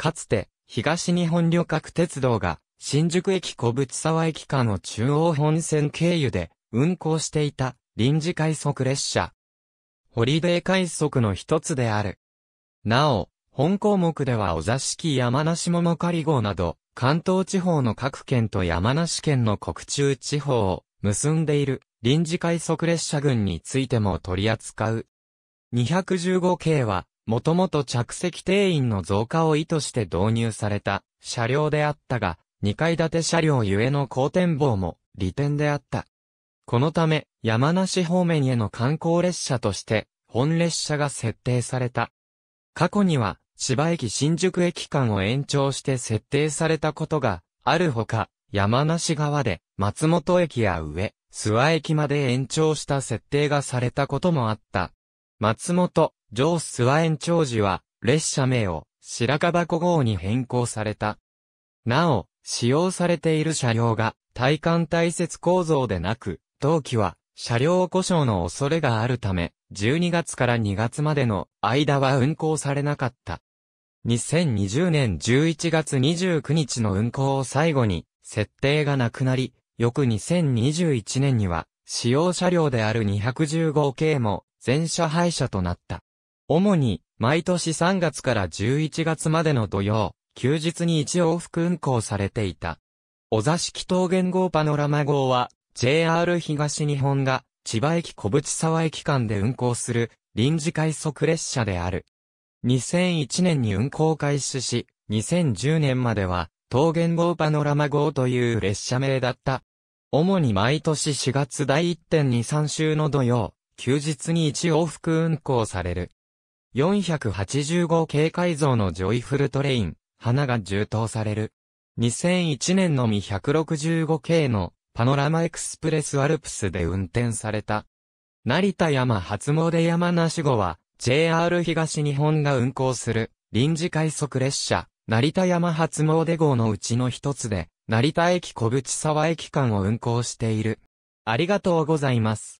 かつて、東日本旅客鉄道が、新宿駅小淵沢駅間を中央本線経由で、運行していた、臨時快速列車。ホリデー快速の一つである。なお、本項目ではお座敷山梨桃狩号など、関東地方の各県と山梨県の国中地方を結んでいる臨時快速列車群についても取り扱う。215系はもともと着席定員の増加を意図して導入された車両であったが、2階建て車両ゆえの後展望も利点であった。このため、山梨方面への観光列車として、本列車が設定された。過去には、千葉駅新宿駅間を延長して設定されたことがあるほか、山梨側で松本駅や上、諏訪駅まで延長した設定がされたこともあった。松本、ジョー・スワエン長寺は、列車名を白樺湖号に変更された。なお、使用されている車両が体幹大切構造でなく、同期は車両故障の恐れがあるため、12月から2月までの間は運行されなかった。2020年11月29日の運行を最後に、設定がなくなり、翌2021年には、使用車両である215系も、全車廃車となった。主に、毎年3月から11月までの土曜、休日に一往復運行されていた。お座敷桃源号パノラマ号は、JR 東日本が、千葉駅小淵沢駅間で運行する、臨時快速列車である。2001年に運行開始し、2010年までは、桃源号パノラマ号という列車名だった。主に毎年4月第1.23週の土曜、休日に一往復運行される。485系改造のジョイフルトレイン、花が充当される。2001年のみ165系のパノラマエクスプレスアルプスで運転された。成田山初詣山梨号は JR 東日本が運行する臨時快速列車成田山初詣号のうちの一つで成田駅小淵沢駅間を運行している。ありがとうございます。